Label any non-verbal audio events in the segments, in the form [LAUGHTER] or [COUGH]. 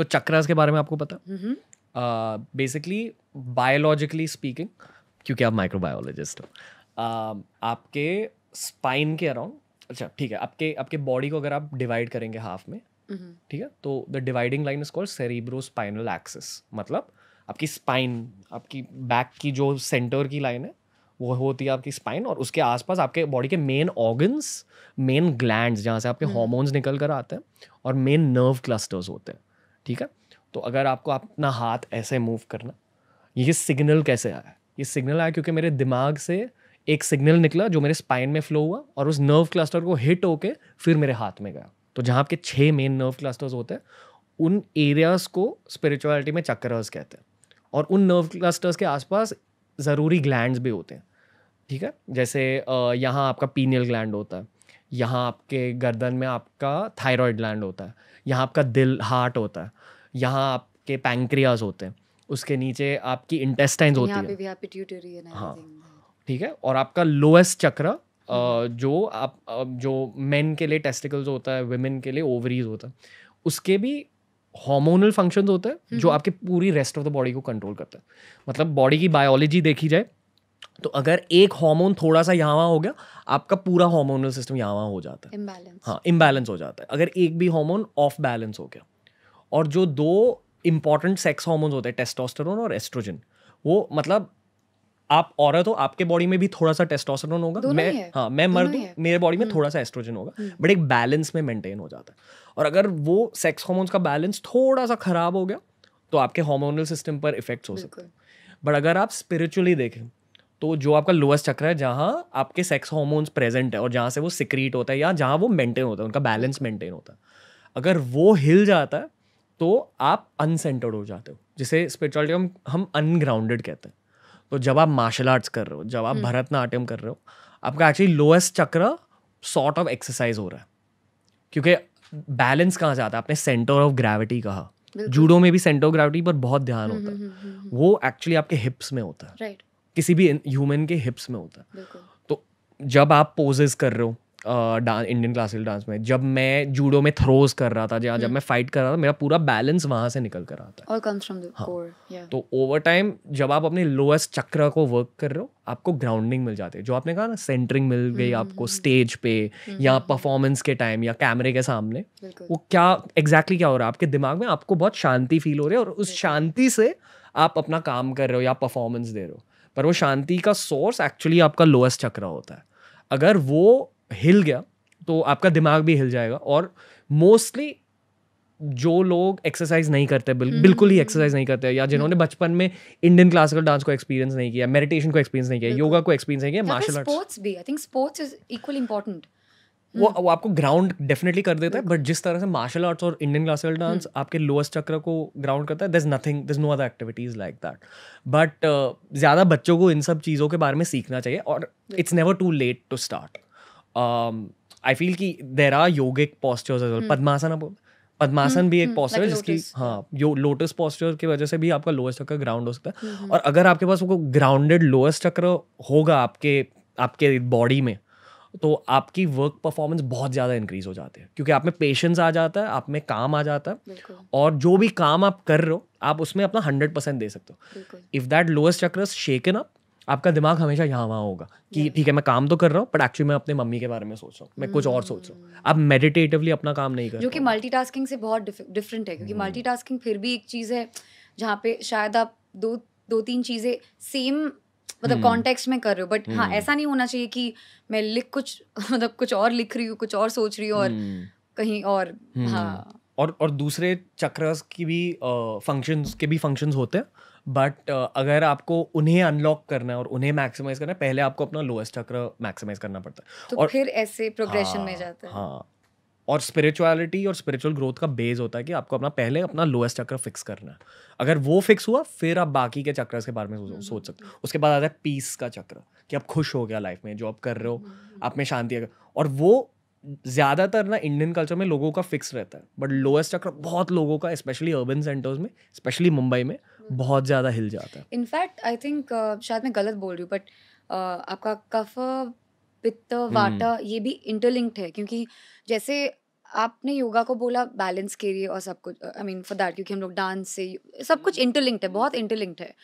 तो चक्रास के बारे में आपको पता बेसिकली बायोलॉजिकली स्पीकिंग क्योंकि आप माइक्रोबायोलॉजिस्ट हो uh, आपके स्पाइन के अराउंड अच्छा ठीक है आपके आपके बॉडी को अगर आप डिवाइड करेंगे हाफ में ठीक है तो the dividing line is called cerebro spinal axis मतलब आपकी स्पाइन आपकी बैक की जो सेंटर की लाइन है वो होती है आपकी स्पाइन और उसके आसपास आपके बॉडी के मेन ऑर्गन्स मेन ग्लैंड्स जहाँ से आपके हॉर्मोन्स निकल कर आते हैं और मेन नर्व क्लस्टर्स होते हैं ठीक है तो अगर आपको अपना हाथ ऐसे मूव करना ये सिग्नल कैसे आया ये सिग्नल आया क्योंकि मेरे दिमाग से एक सिग्नल निकला जो मेरे स्पाइन में फ्लो हुआ और उस नर्व क्लस्टर को हिट होके फिर मेरे हाथ में गया तो जहाँ आपके छः मेन नर्व क्लस्टर्स होते हैं उन एरियाज़ को स्पिरिचुअलिटी में चक्रस कहते हैं और उन नर्व क्लस्टर्स के आसपास ज़रूरी ग्लैंड्स भी होते हैं ठीक है जैसे यहाँ आपका पीनियल ग्लैंड होता है यहाँ आपके गर्दन में आपका थायराइड ग्लैंड होता है यहाँ आपका दिल हार्ट होता है यहाँ आपके पैंक्रियाज होते हैं उसके नीचे आपकी इंटेस्टाइन होती है, हाँ ठीक है और आपका लोएस्ट चक्र हम्म। जो आप जो मेन के लिए टेस्टिकल्स होता है वेमेन के लिए ओवरीज होता है उसके भी हॉर्मोनल फंक्शंस होते हैं जो हम्म। आपके पूरी रेस्ट ऑफ द बॉडी को कंट्रोल करता है मतलब बॉडी की बायोलॉजी देखी जाए तो अगर एक हार्मोन थोड़ा सा यहाँ हो गया आपका पूरा हार्मोनल सिस्टम यहाँ हो जाता है इम्बैलेंस हाँ इम्बैलेंस हो जाता है अगर एक भी हार्मोन ऑफ बैलेंस हो गया और जो दो इंपॉर्टेंट सेक्स हार्मोन्स होते हैं टेस्टोस्टेरोन और एस्ट्रोजन वो मतलब आप औरत हो तो आपके बॉडी में भी थोड़ा सा टेस्टोस्टेरोन होगा मैं हाँ मैं मर्द हूँ मेरे बॉडी में हम्म। थोड़ा सा एस्ट्रोजन होगा बट हम्म। एक बैलेंस में मेंटेन हो जाता है और अगर वो सेक्स हार्मोन्स का बैलेंस थोड़ा सा खराब हो गया तो आपके हार्मोनल सिस्टम पर इफेक्ट्स हो सकते हैं बट अगर आप स्पिरिचुअली देखें तो जो आपका लोएस्ट चक्र है जहाँ आपके सेक्स हॉर्मोन्स प्रेजेंट है और जहाँ से वो सिक्रीट होता है या जहाँ वो मेंटेन होता है उनका बैलेंस मेंटेन होता है अगर वो हिल जाता है तो आप अनसेंटर्ड हो जाते हो जिसे स्पिरिचुअलिटी हम हम अनग्राउंडेड कहते हैं तो जब आप मार्शल आर्ट्स कर रहे हो जब आप हम्म। भरतनाट्यम कर रहे हो आपका एक्चुअली लोएस्ट चक्र सॉर्ट ऑफ एक्सरसाइज हो रहा है क्योंकि बैलेंस कहाँ जाता है आपने सेंटर ऑफ ग्रेविटी कहा जूडो में भी सेंटर ऑफ ग्रेविटी पर बहुत ध्यान हम्म, होता है हम्म, वो एक्चुअली आपके हिप्स में होता है राइट किसी भी ह्यूमन के हिप्स में होता है तो जब आप पोजेज कर रहे हो डांस इंडियन क्लासिकल डांस में जब मैं जूडो में थ्रोज कर रहा था या जब हम्म। मैं फाइट कर रहा था मेरा पूरा बैलेंस वहां से निकल कर रहा था comes from the हाँ। core, yeah. तो ओवर टाइम जब आप अपने लोएस्ट चक्र को वर्क कर रहे हो आपको ग्राउंडिंग मिल जाती है जो आपने कहा ना सेंटरिंग मिल गई हम्म, आपको स्टेज हम्म, पे या परफॉर्मेंस के टाइम या कैमरे के सामने वो क्या एग्जैक्टली exactly क्या हो रहा है आपके दिमाग में आपको बहुत शांति फील हो रही है और उस शांति से आप अपना काम कर रहे हो या परफॉर्मेंस दे रहे हो पर वो शांति का सोर्स एक्चुअली आपका लोएस्ट चक्र होता है अगर वो हिल गया तो आपका दिमाग भी हिल जाएगा और मोस्टली जो लोग एक्सरसाइज नहीं करते बिल, mm-hmm. बिल्कुल ही एक्सरसाइज नहीं करते या जिन्होंने हम्म। बचपन में इंडियन क्लासिकल डांस को एक्सपीरियंस नहीं किया मेडिटेशन को एक्सपीरियंस नहीं किया योगा को एक्सपीरियंस नहीं किया मार्शल आर्ट्स स्पोर्ट्स भी I think sports is equally important वो हम्म। वो आपको ग्राउंड डेफिनेटली कर देता है बट जिस तरह से मार्शल आर्ट्स और इंडियन क्लासिकल डांस आपके लोएस्ट चक्र को ग्राउंड करता है there is nothing there is no other activities like that but ज़्यादा बच्चों को इन सब चीज़ों के बारे में सीखना चाहिए और it's never too late to start I feel कि देर आर योगिक पॉस्चर्स पद्मासन अब पद्मासन भी एक पॉस्चर हम्म, है जिसकी हाँ यो लोटस पॉस्चर की वजह से भी आपका लोएस्ट चक्र ग्राउंड हो सकता है हम्म, और अगर आपके पास वो ग्राउंडेड लोएस्ट चक्र होगा आपके आपके बॉडी में तो आपकी वर्क परफॉर्मेंस बहुत ज़्यादा इंक्रीज हो जाती है क्योंकि आप में पेशेंस आ जाता है आप में काम आ जाता है और जो भी काम आप कर रहे हो आप उसमें अपना हंड्रेड परसेंट दे सकते हो इफ़ दैट लोएस्ट चक्र शेकन अप आपका दिमाग हमेशा यहाँ वहाँ होगा कि ठीक है मैं काम तो कर रहा हूँ बट एक्चुअली मैं अपने मम्मी के बारे में सोच रहा हूँ मैं कुछ और सोच रहा हूँ hmm। आप मेडिटेटिवली अपना काम नहीं कर जो कि मल्टीटास्किंग से बहुत डिफरेंट है क्योंकि मल्टीटास्किंग hmm। फिर भी एक चीज़ है जहाँ पे शायद आप दो दो तीन चीज़ें सेम मतलब कॉन्टेक्स्ट हम्म। में कर रहे हो बट हाँ हम्म। ऐसा नहीं होना चाहिए कि मैं लिख कुछ [LAUGHS] मतलब कुछ और लिख रही हूँ कुछ और सोच रही हूँ और हम्म। कहीं और हाँ और और दूसरे चक्रस की भी फंक्शंस के भी फंक्शंस होते हैं बट uh, अगर आपको उन्हें अनलॉक करना है और उन्हें मैक्सिमाइज करना है पहले आपको अपना लोएस्ट चक्र मैक्सिमाइज करना पड़ता है तो और फिर ऐसे प्रोग्रेशन हाँ, में जाता है हाँ और स्पिरिचुअलिटी और स्पिरिचुअल ग्रोथ का बेस होता है कि आपको अपना पहले अपना लोएस्ट चक्र फिक्स करना है अगर वो फिक्स हुआ फिर आप बाकी के चक्र के बारे में सोच सकते हो उसके बाद आता है पीस का चक्र कि आप खुश हो गया लाइफ में जो आप कर रहे हो आप में शांति है और वो ज़्यादातर ना इंडियन कल्चर में लोगों का फिक्स रहता है बट लोएस्ट चक्र बहुत लोगों का स्पेशली अर्बन सेंटर्स में स्पेशली मुंबई में बहुत ज़्यादा हिल जाता है इनफैक्ट आई थिंक शायद मैं गलत बोल रही हूँ बट uh, आपका कफ पित्त हम्म। वाटा ये भी इंटरलिंक्ड है क्योंकि जैसे आपने योगा को बोला बैलेंस के लिए और सब कुछ आई मीन फॉर दैट क्योंकि हम लोग डांस से सब कुछ इंटरलिंक्ड है hmm. बहुत इंटरलिंक्ड है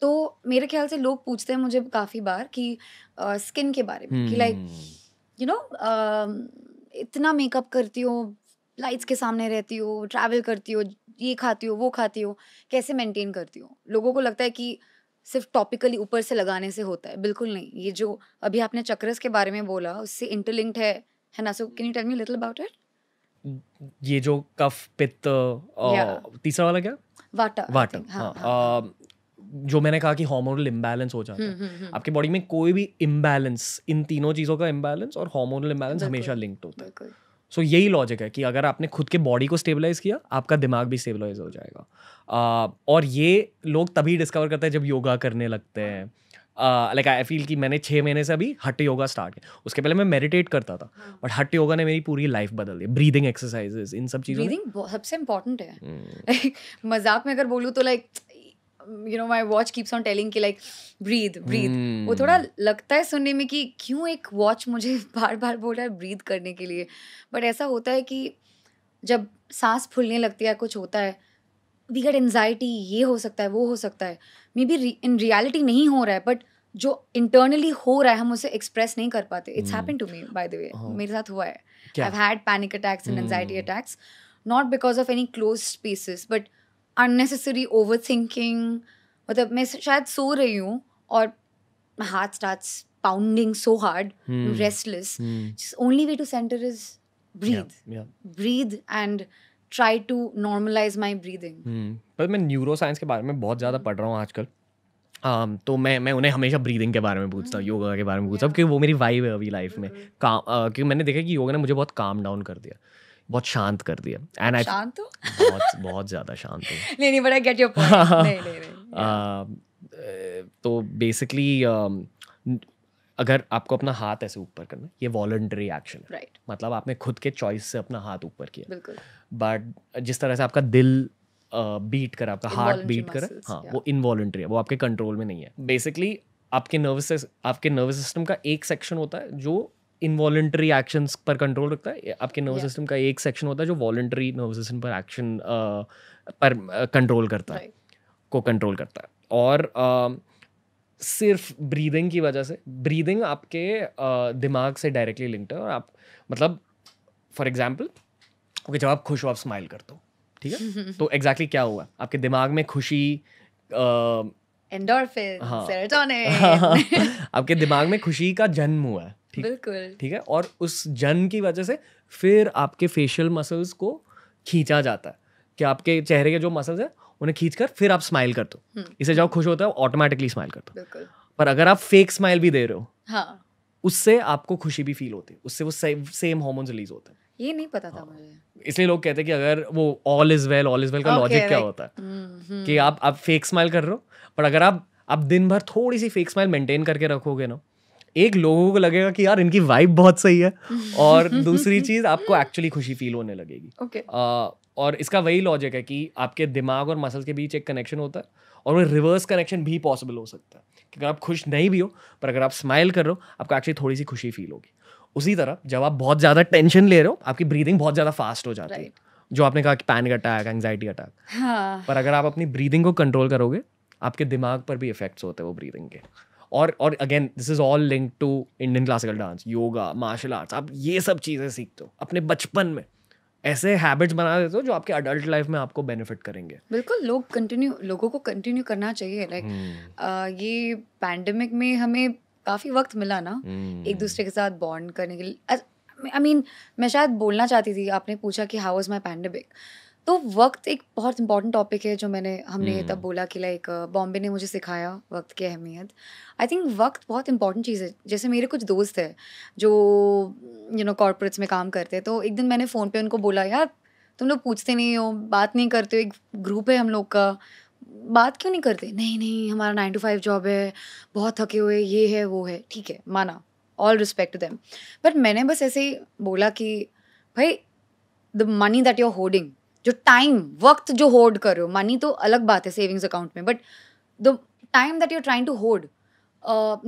तो मेरे ख्याल से लोग पूछते हैं मुझे काफ़ी बार कि स्किन uh, के बारे में कि लाइक यू नो इतना मेकअप करती हो लाइट्स के सामने रहती हो ट्रैवल करती हो ये खाती हो वो खाती हो कैसे मेंटेन करती हो लोगों को लगता है कि सिर्फ टॉपिकली ऊपर से लगाने से होता है बिल्कुल नहीं ये जो अभी आपने चक्रस के बारे में बोला उससे इंटरलिंक्ड है है ना so can you tell me little about it ये जो कफ पित्त तीसरा वाला क्या वाटा वाटा हाँ, हाँ, हाँ, हाँ। जो मैंने कहा कि हार्मोनल इम्बैलेंस हो जाता है हम्म, हम्म, हम्म। आपके बॉडी में कोई भी इम्बैलेंस इन तीनों चीज़ों का इम्बैलेंस और हार्मोनल इम्बैलेंस हमेशा लिंक्ड होता है सो so, यही लॉजिक है कि अगर आपने खुद के बॉडी को स्टेबलाइज किया आपका दिमाग भी स्टेबलाइज हो जाएगा uh, और ये लोग तभी डिस्कवर करते हैं जब योगा करने लगते हैं लाइक आई फील कि मैंने छः महीने से अभी हट योगा स्टार्ट किया उसके पहले मैं मेडिटेट करता था बट हाँ। हट योगा ने मेरी पूरी लाइफ बदल दी ब्रीदिंग एक्सरसाइजेस इन सब चीज़ों ब्रीदिंग सबसे इंपॉर्टेंट है हम्म। [LAUGHS] मजाक में अगर बोलूँ तो like you know my watch keeps on telling कि लाइक ब्रीद ब्रीद वो थोड़ा हम्म। लगता है सुनने में कि क्यों एक वॉच मुझे [LAUGHS] बार बार बोल रहा है ब्रीद करने के लिए बट ऐसा होता है कि जब सांस फूलने लगती है कुछ होता है वी गेट एन्जाइटी ये हो सकता है वो हो सकता है मे बी इन रियलिटी नहीं हो रहा है बट जो इंटरनली हो रहा है हम उसे एक्सप्रेस नहीं कर पाते it's happen to me by the way मेरे साथ हुआ है I had panic attacks and anxiety attacks not because of any close spaces but unnecessary over thinking मतलब मैं शायद सो रही हूँ और heart start pounding so hard restless only way to centre is breathe breathe and try to normalise my breathing पर मैं neuro science के बारे में बहुत ज़्यादा पढ़ रहा हूँ आजकल um, तो मैं मैं उन्हें हमेशा ब्रीदिंग के बारे में पूछता हूँ योगा के बारे में पूछता हूँ क्योंकि वो मेरी वाइब है अभी लाइफ में काम क्योंकि मैंने देखा कि योगा ने मुझे बहुत काम डाउन कर दिया बहुत शांत कर दिया एंड आई शांत हो बहुत बहुत ज़्यादा शांत हो [LAUGHS] नहीं नहीं बट गेट योर तो बेसिकली अगर आपको अपना हाथ ऐसे ऊपर करना ये वॉलंटरी एक्शन है राइट मतलब आपने खुद के चॉइस से अपना हाथ ऊपर किया बिल्कुल बट जिस तरह से आपका दिल बीट कर आपका हार्ट बीट कर हाँ वो इनवॉलेंट्री है वो आपके कंट्रोल में नहीं है बेसिकली आपके नर्वस आपके नर्वस सिस्टम का एक सेक्शन होता है जो इनवॉलेंट्री एक्शन पर कंट्रोल रखता है आपके नर्वस सिस्टम का एक सेक्शन होता है जो वॉलेंट्री नर्वस सिस्टम पर एक्शन पर कंट्रोल करता है को कंट्रोल करता है और सिर्फ ब्रीदिंग की वजह से ब्रीदिंग आपके दिमाग से डायरेक्टली लिंक्ड है और आप मतलब फॉर एग्जाम्पल ओके जब आप खुश हो आप स्माइल कर दो ठीक है तो एग्जैक्टली क्या हुआ आपके दिमाग में खुशी हाँ। [LAUGHS] आपके दिमाग में खुशी का जन्म हुआ है ठीक बिल्कुल ठीक है और उस जन्म की वजह से फिर आपके फेशियल मसल्स को खींचा जाता है कि आपके चेहरे के जो मसल्स हैं उन्हें खींच कर फिर आप स्माइल कर दो इसे जब खुश होता है ऑटोमेटिकली स्माइल कर दो पर अगर आप फेक स्माइल भी दे रहे हो हाँ. उससे आपको खुशी भी फील होती है उससे वो सेम हॉर्मोन्स रिलीज होते हैं ये नहीं पता था हाँ। मुझे इसलिए लोग कहते हैं कि अगर वो all is well all is well का लॉजिक क्या होता है हम्म, हम्म। कि आप आप फेक स्माइल कर रहे हो पर अगर आप आप दिन भर थोड़ी सी फेक स्माइल मेंटेन करके रखोगे ना एक लोगों को लगेगा कि यार इनकी वाइब बहुत सही है और [LAUGHS] दूसरी चीज़ आपको एक्चुअली खुशी फील होने लगेगी okay. और इसका वही लॉजिक है कि आपके दिमाग और मसल्स के बीच एक कनेक्शन होता है और वो रिवर्स कनेक्शन भी पॉसिबल हो सकता है कि अगर आप खुश नहीं भी हो पर अगर आप स्माइल कर रहे हो आपको एक्चुअली थोड़ी सी खुशी फील होगी उसी तरह जब आप बहुत ज़्यादा टेंशन ले रहे हो आपकी ब्रीदिंग बहुत ज़्यादा फास्ट हो जाती है जो आपने कहा कि पैनिक अटैक एंगजाइटी अटैक पर अगर आप अपनी ब्रीदिंग को कंट्रोल करोगे आपके दिमाग पर भी इफेक्ट्स होते हैं वो ब्रीदिंग के और और again this is all link to Indian classical dance yoga martial arts आप ये सब चीज़ें सीखते हो अपने बचपन में ऐसे हैबिट्स बना देते हो जो आपके अडल्ट लाइफ में आपको बेनिफिट करेंगे बिल्कुल लोग कंटिन्यू लोगों को कंटिन्यू करना चाहिए लाइक like, hmm. ये पैंडमिक में हमें काफ़ी वक्त मिला ना mm. एक दूसरे के साथ बॉन्ड करने के लिए आई मीन mean, मैं शायद बोलना चाहती थी आपने पूछा कि हाउ इज़ माई पैंडमिक तो वक्त एक बहुत इंपॉर्टेंट टॉपिक है जो मैंने हमने mm. तब हम्म। बोला कि लाइक बॉम्बे uh, ने मुझे सिखाया वक्त की अहमियत आई थिंक वक्त बहुत इंपॉर्टेंट चीज़ है जैसे मेरे कुछ दोस्त हैं जो यू नो कॉर्पोरेट्स में काम करते हैं तो एक दिन मैंने फ़ोन पे उनको बोला यार तुम लोग पूछते नहीं हो बात नहीं करते हो एक ग्रुप है हम लोग का बात क्यों नहीं करते नहीं नहीं हमारा नाइन टू फाइव जॉब है बहुत थके हुए ये है वो है ठीक है माना ऑल रिस्पेक्ट दैम बट मैंने बस ऐसे ही बोला कि भाई the money that you are hoarding जो टाइम वक्त जो होर्ड कर रहे हो मनी तो अलग बात है सेविंग्स अकाउंट में but the time that you are trying to hoard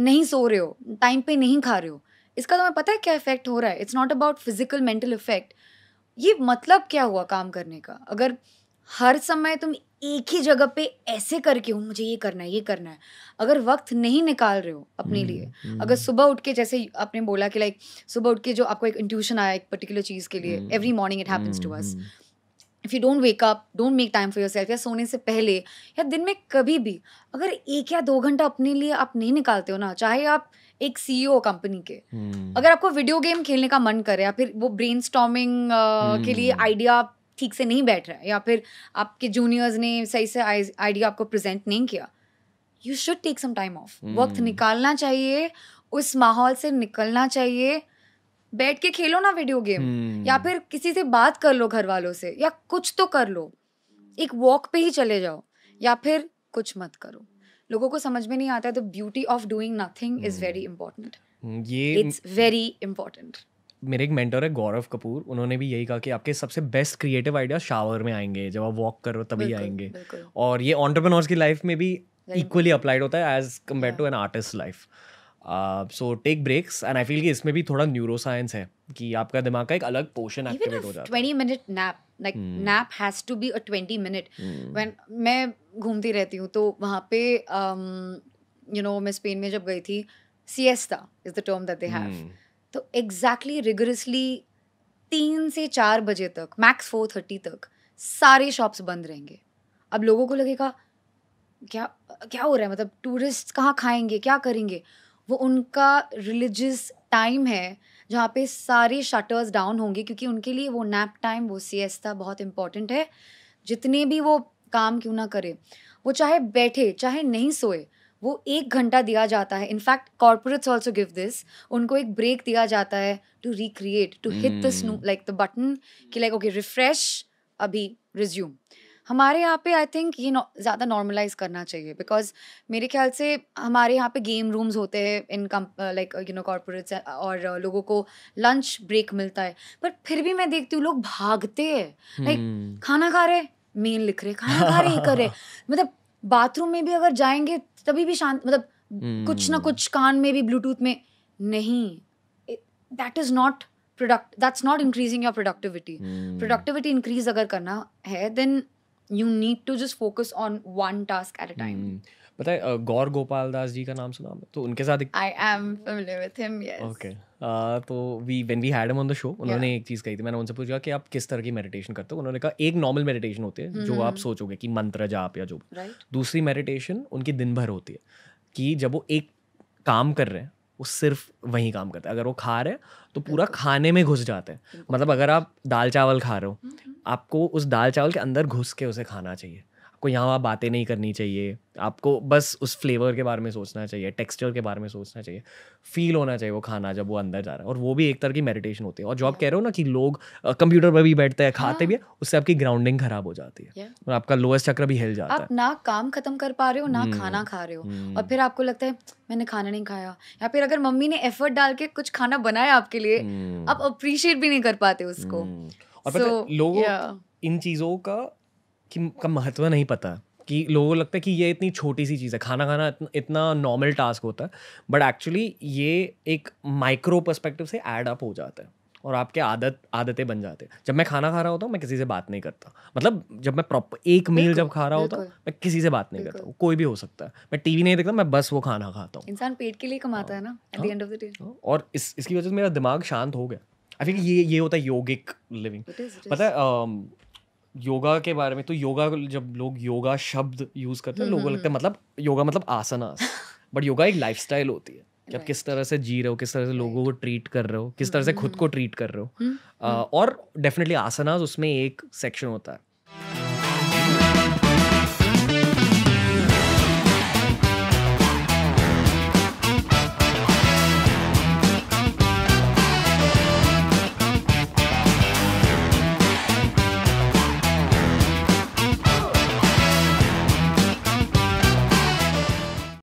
नहीं सो रहे हो टाइम पे नहीं खा रहे हो इसका तुम्हें पता है क्या इफेक्ट हो रहा है it's not about physical mental effect ये मतलब क्या हुआ काम करने का अगर हर समय तुम एक ही जगह पे ऐसे करके हूँ मुझे ये करना है ये करना है अगर वक्त नहीं निकाल रहे हो अपने mm, लिए mm. अगर सुबह उठ के जैसे आपने बोला कि लाइक सुबह उठ के जो आपको एक इंट्यूशन आया एक पर्टिकुलर चीज़ के लिए every morning it happens to us if you don't wake up don't make time for yourself या सोने से पहले या दिन में कभी भी अगर एक या दो घंटा अपने लिए आप नहीं निकालते हो ना चाहे आप एक सी ओ कंपनी के hmm. अगर आपको वीडियो गेम खेलने का मन करे या फिर वो ब्रेन स्टॉमिंग uh, hmm. के लिए आइडिया ठीक से नहीं बैठ रहा है या फिर आपके जूनियर्स ने सही से आइडिया आपको प्रेजेंट नहीं किया you should take some time off वक्त hmm. निकालना चाहिए उस माहौल से निकलना चाहिए बैठ के खेलो ना वीडियो गेम hmm. या फिर किसी से बात कर लो घर वालों से या कुछ तो कर लो एक वॉक पे ही चले जाओ या फिर कुछ मत करो लोगों को समझ में नहीं आता है the beauty of doing nothing is very important ये इट्स वेरी इंपॉर्टेंट मेरे एक मेंटर है गौरव कपूर उन्होंने भी यही कहा कि आपके सबसे बेस्ट क्रिएटिव आइडिया शावर में आएंगे जब आप वॉक करो तभी आएंगे और ये ऑन्टरप्रनोर्स की लाइफ में भी इक्वली अप्लाइड होता है as compared to an artist life so take breaks and I feel कि इसमें भी थोड़ा न्यूरो साइंस है कि आपका दिमाग का एक अलग पोर्शन एक्टिवेट हो जाता है 20 minute nap like nap has to be a twenty minute when मैं घूमती रहती हूँ तो वहाँ पे यू um, नो मैं स्पेन में जब गई थी siesta is the term that they have तो एग्जैक्टली रिगरसली तीन से चार बजे तक मैक्स फोर थर्टी तक सारे शॉप्स बंद रहेंगे अब लोगों को लगेगा क्या क्या हो रहा है मतलब टूरिस्ट कहाँ खाएंगे क्या करेंगे वो उनका रिलीजियस टाइम है जहाँ पे सारे शटर्स डाउन होंगे क्योंकि उनके लिए वो नैप टाइम वो सी बहुत इम्पॉर्टेंट है जितने भी वो काम क्यों ना करें वो चाहे बैठे चाहे नहीं सोए वो एक घंटा दिया जाता है in fact corporates also give this उनको एक ब्रेक दिया जाता है to recreate to hit the snooze like the button कि लाइक ओके रिफ्रेश अभी रिज्यूम हमारे यहाँ पे आई थिंक ये ज़्यादा नॉर्मलाइज करना चाहिए बिकॉज मेरे ख्याल से हमारे यहाँ पे गेम रूम्स होते हैं इन कम लाइक यू नो कॉर्पोरेट्स और uh, लोगों को लंच ब्रेक मिलता है बट फिर भी मैं देखती हूँ लोग भागते हैं लाइक like, hmm. खाना खा रहे मेन लिख रहे खाना खा रहे ही कर रहे [LAUGHS] मतलब बाथरूम में भी अगर जाएंगे तभी भी शांत मतलब hmm. कुछ ना कुछ कान में भी ब्लूटूथ में नहीं that is not product that's not increasing your productivity productivity increase अगर करना है then you need to just focus on one task at a time पता है गौर गोपाल दास जी का नाम सुना तो उनके साथ I am familiar with him yes okay तो we when we had him on the show उन्होंने एक चीज़ कही थी मैंने उनसे पूछा कि आप किस तरह की मेडिटेशन करते हो उन्होंने कहा एक नॉर्मल मेडिटेशन होती है mm-hmm. जो हम्म। आप सोचोगे कि मंत्र जाप या जो right. दूसरी मेडिटेशन उनकी दिन भर होती है कि जब वो एक काम कर रहे हैं वो सिर्फ वही काम करते है अगर वो खा रहे हैं तो पूरा खाने में घुस जाते हैं मतलब अगर आप दाल चावल खा रहे हो हम्म, हम्म। आपको उस दाल चावल के अंदर घुस के उसे खाना चाहिए आपको यहाँ वहाँ बातें नहीं करनी चाहिए आपको बस उस फ्लेवर के बारे में सोचना चाहिए टेक्सचर के बारे में सोचना चाहिए फील होना चाहिए वो खाना जब वो अंदर जा रहा है और वो भी एक तरह की मेडिटेशन होती है और जो आप कह रहे हो ना कि लोग कंप्यूटर पर भी बैठते हैं खाते हाँ। भी है उससे आपकी ग्राउंडिंग खराब हो जाती है और आपका लोएस्ट चक्र भी हिल जाता है आप ना काम खत्म कर पा रहे हो ना हम्म, खाना खा रहे हो हम्म। और फिर आपको लगता है मैंने खाना नहीं खाया या फिर अगर मम्मी ने एफर्ट डाल के कुछ खाना बनाया आपके लिए हम्म। आप अप्रिशिएट भी नहीं कर पाते उसको और so, लोगों इन चीज़ों का कि का महत्व नहीं पता कि लोगों को लगता है कि ये इतनी छोटी सी चीज़ है खाना खाना इतना नॉर्मल टास्क होता है बट एक्चुअली ये एक माइक्रो पर्सपेक्टिव से एड अप हो जाता है और आपके आदत आदतें बन जाते हैं जब मैं खाना खा रहा होता हूँ मैं किसी से बात नहीं करता मतलब जब मैं प्रॉपर एक मील जब खा रहा होता हूँ मैं किसी से बात नहीं करता कोई भी हो सकता है मैं टीवी नहीं देखता मैं बस वो खाना खाता हूँ इंसान पेट के लिए कमाता हाँ। है ना at the end of the day और इस इसकी वजह से मेरा दिमाग शांत हो गया आई थिंक हाँ। ये ये होता है योगिक लिविंग पता है योगा के बारे में तो योगा जब लोग योगा शब्द यूज करते हैं हम्म, लोगों को हम्म, लगता है हम्म। मतलब योगा मतलब आसनास बट [LAUGHS] योगा एक लाइफ होती है कि आप किस तरह से जी रहे हो किस तरह से लोगों को ट्रीट कर रहे हो किस तरह से खुद को ट्रीट कर रहे हो और डेफिनेटली आसनाज उसमें एक सेक्शन होता है